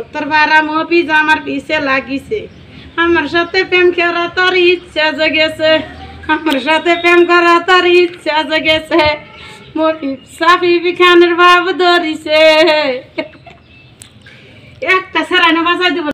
উত্তর পাড়া মফিজ আমার পিছে লাগিছে আমার সাথে প্রেম করা তার ইচ্ছা জেগেছে আমার সাথে প্রেম করা তার ইচ্ছা জেগেছে মফিজ সাফিফ খানের বাবু ধরিছে একটা সেরানো বাজাই দেবো